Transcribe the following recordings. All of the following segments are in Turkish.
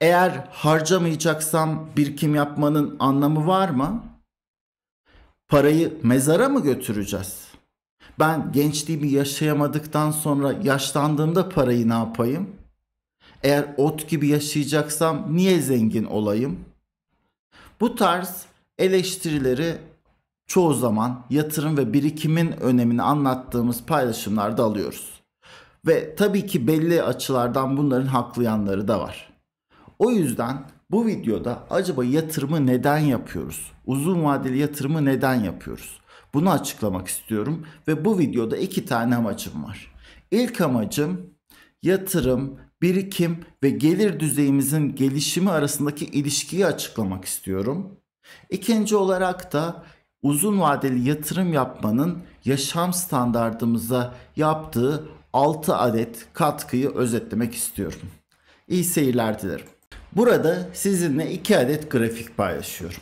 Eğer harcamayacaksam birikim yapmanın anlamı var mı? Parayı mezara mı götüreceğiz? Ben gençliğimi yaşayamadıktan sonra yaşlandığımda parayı ne yapayım? Eğer ot gibi yaşayacaksam niye zengin olayım? Bu tarz eleştirileri çoğu zaman yatırım ve birikimin önemini anlattığımız paylaşımlarda alıyoruz. Ve tabii ki belli açılardan bunların haklı yanları da var. O yüzden bu videoda acaba yatırımı neden yapıyoruz? Uzun vadeli yatırımı neden yapıyoruz? Bunu açıklamak istiyorum ve bu videoda iki tane amacım var. İlk amacım yatırım, birikim ve gelir düzeyimizin gelişimi arasındaki ilişkiyi açıklamak istiyorum. İkinci olarak da uzun vadeli yatırım yapmanın yaşam standartımıza yaptığı 6 adet katkıyı özetlemek istiyorum. İyi seyirler dilerim. Burada sizinle iki adet grafik paylaşıyorum.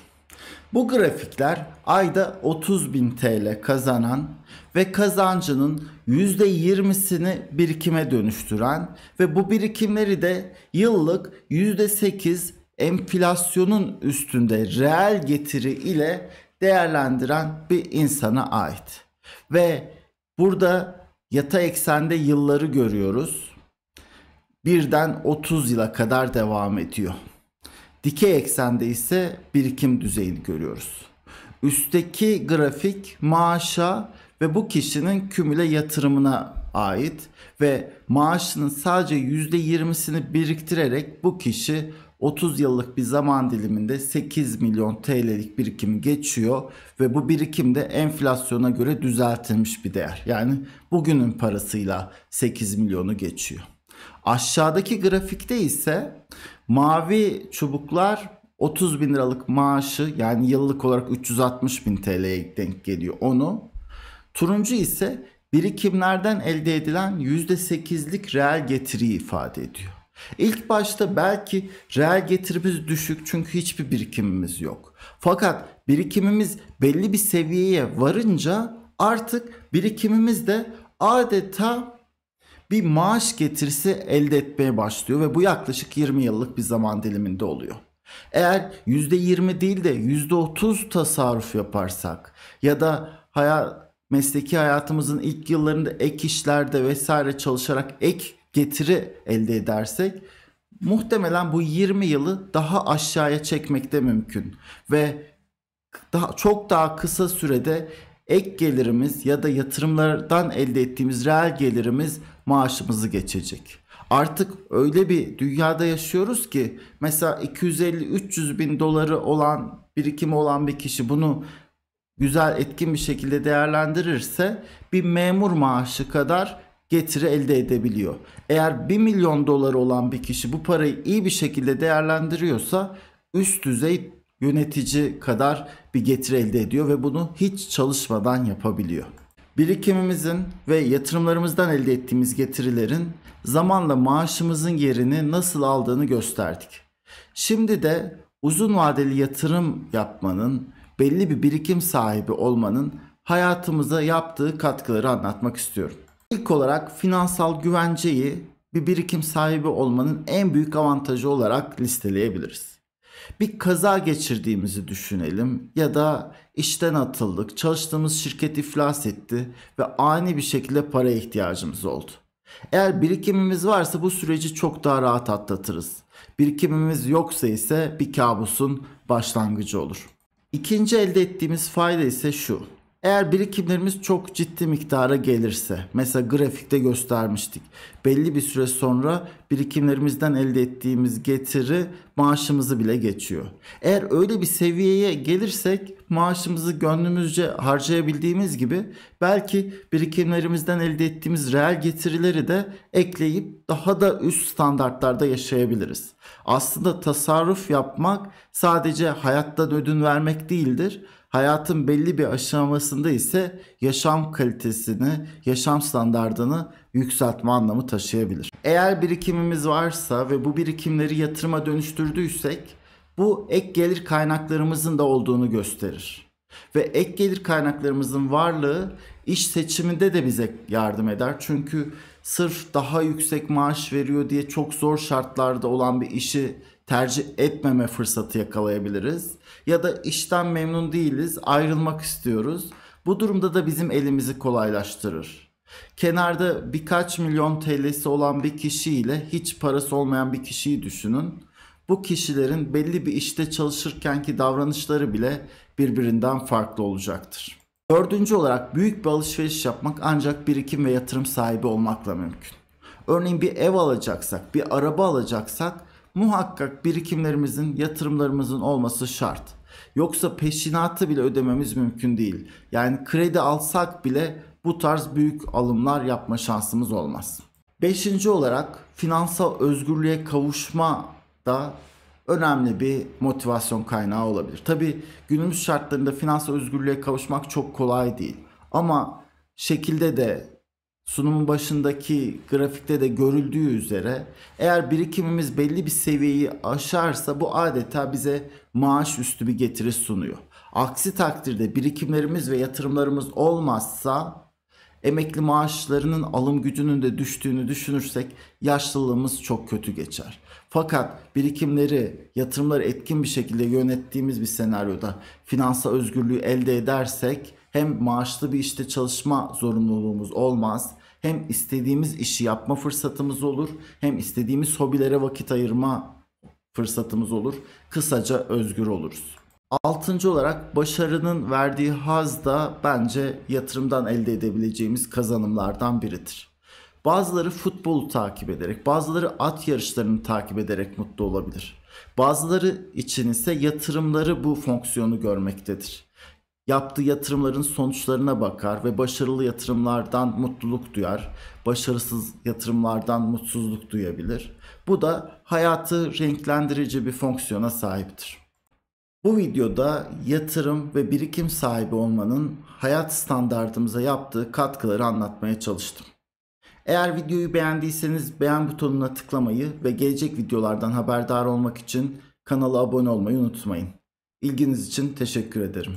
Bu grafikler ayda 30.000 TL kazanan ve kazancının %20'sini birikime dönüştüren ve bu birikimleri de yıllık %8 enflasyonun üstünde reel getiri ile değerlendiren bir insana ait. Ve burada yatay eksende yılları görüyoruz birden 30 yıla kadar devam ediyor. Dikey eksende ise birikim düzeyini görüyoruz. Üstteki grafik maaşa ve bu kişinin kümüle yatırımına ait ve maaşının sadece %20'sini biriktirerek bu kişi 30 yıllık bir zaman diliminde 8 milyon TL'lik birikim geçiyor ve bu birikim de enflasyona göre düzeltilmiş bir değer. Yani bugünün parasıyla 8 milyonu geçiyor. Aşağıdaki grafikte ise mavi çubuklar 30 bin liralık maaşı yani yıllık olarak 360 bin TL'ye denk geliyor onu. Turuncu ise birikimlerden elde edilen %8'lik reel getiriyi ifade ediyor. İlk başta belki reel getirimiz düşük çünkü hiçbir birikimimiz yok. Fakat birikimimiz belli bir seviyeye varınca artık birikimimiz de adeta bir maaş getirisi elde etmeye başlıyor ve bu yaklaşık 20 yıllık bir zaman diliminde oluyor. Eğer %20 değil de %30 tasarruf yaparsak ya da hayat, mesleki hayatımızın ilk yıllarında ek işlerde vesaire çalışarak ek getiri elde edersek muhtemelen bu 20 yılı daha aşağıya çekmek de mümkün ve daha çok daha kısa sürede ek gelirimiz ya da yatırımlardan elde ettiğimiz reel gelirimiz maaşımızı geçecek. Artık öyle bir dünyada yaşıyoruz ki mesela 250-300 bin doları olan birikimi olan bir kişi bunu güzel etkin bir şekilde değerlendirirse bir memur maaşı kadar getiri elde edebiliyor. Eğer 1 milyon doları olan bir kişi bu parayı iyi bir şekilde değerlendiriyorsa üst düzey yönetici kadar bir getir elde ediyor ve bunu hiç çalışmadan yapabiliyor. Birikimimizin ve yatırımlarımızdan elde ettiğimiz getirilerin zamanla maaşımızın yerini nasıl aldığını gösterdik. Şimdi de uzun vadeli yatırım yapmanın, belli bir birikim sahibi olmanın hayatımıza yaptığı katkıları anlatmak istiyorum. İlk olarak finansal güvenceyi bir birikim sahibi olmanın en büyük avantajı olarak listeleyebiliriz. Bir kaza geçirdiğimizi düşünelim ya da işten atıldık, çalıştığımız şirket iflas etti ve ani bir şekilde para ihtiyacımız oldu. Eğer birikimimiz varsa bu süreci çok daha rahat atlatırız. Birikimimiz yoksa ise bir kabusun başlangıcı olur. İkinci elde ettiğimiz fayda ise şu. Eğer birikimlerimiz çok ciddi miktara gelirse, mesela grafikte göstermiştik. Belli bir süre sonra birikimlerimizden elde ettiğimiz getiri maaşımızı bile geçiyor. Eğer öyle bir seviyeye gelirsek maaşımızı gönlümüzce harcayabildiğimiz gibi belki birikimlerimizden elde ettiğimiz reel getirileri de ekleyip daha da üst standartlarda yaşayabiliriz. Aslında tasarruf yapmak sadece hayattan ödün vermek değildir Hayatın belli bir aşamasında ise yaşam kalitesini, yaşam standartını yükseltme anlamı taşıyabilir. Eğer birikimimiz varsa ve bu birikimleri yatırıma dönüştürdüysek bu ek gelir kaynaklarımızın da olduğunu gösterir. Ve ek gelir kaynaklarımızın varlığı iş seçiminde de bize yardım eder. Çünkü sırf daha yüksek maaş veriyor diye çok zor şartlarda olan bir işi tercih etmeme fırsatı yakalayabiliriz. Ya da işten memnun değiliz, ayrılmak istiyoruz. Bu durumda da bizim elimizi kolaylaştırır. Kenarda birkaç milyon TL'si olan bir kişiyle hiç parası olmayan bir kişiyi düşünün. Bu kişilerin belli bir işte çalışırkenki davranışları bile birbirinden farklı olacaktır. Dördüncü olarak büyük bir alışveriş yapmak ancak birikim ve yatırım sahibi olmakla mümkün. Örneğin bir ev alacaksak, bir araba alacaksak muhakkak birikimlerimizin, yatırımlarımızın olması şart. Yoksa peşinatı bile ödememiz mümkün değil. Yani kredi alsak bile bu tarz büyük alımlar yapma şansımız olmaz. Beşinci olarak finansal özgürlüğe kavuşma da önemli bir motivasyon kaynağı olabilir. Tabi günümüz şartlarında finansal özgürlüğe kavuşmak çok kolay değil. Ama şekilde de sunumun başındaki grafikte de görüldüğü üzere eğer birikimimiz belli bir seviyeyi aşarsa bu adeta bize maaş üstü bir getiri sunuyor. Aksi takdirde birikimlerimiz ve yatırımlarımız olmazsa emekli maaşlarının alım gücünün de düştüğünü düşünürsek yaşlılığımız çok kötü geçer. Fakat birikimleri, yatırımları etkin bir şekilde yönettiğimiz bir senaryoda finansal özgürlüğü elde edersek hem maaşlı bir işte çalışma zorunluluğumuz olmaz. Hem istediğimiz işi yapma fırsatımız olur. Hem istediğimiz hobilere vakit ayırma fırsatımız olur. Kısaca özgür oluruz. Altıncı olarak başarının verdiği haz da bence yatırımdan elde edebileceğimiz kazanımlardan biridir. Bazıları futbolu takip ederek, bazıları at yarışlarını takip ederek mutlu olabilir. Bazıları için ise yatırımları bu fonksiyonu görmektedir yaptığı yatırımların sonuçlarına bakar ve başarılı yatırımlardan mutluluk duyar. Başarısız yatırımlardan mutsuzluk duyabilir. Bu da hayatı renklendirici bir fonksiyona sahiptir. Bu videoda yatırım ve birikim sahibi olmanın hayat standartımıza yaptığı katkıları anlatmaya çalıştım. Eğer videoyu beğendiyseniz beğen butonuna tıklamayı ve gelecek videolardan haberdar olmak için kanala abone olmayı unutmayın. İlginiz için teşekkür ederim.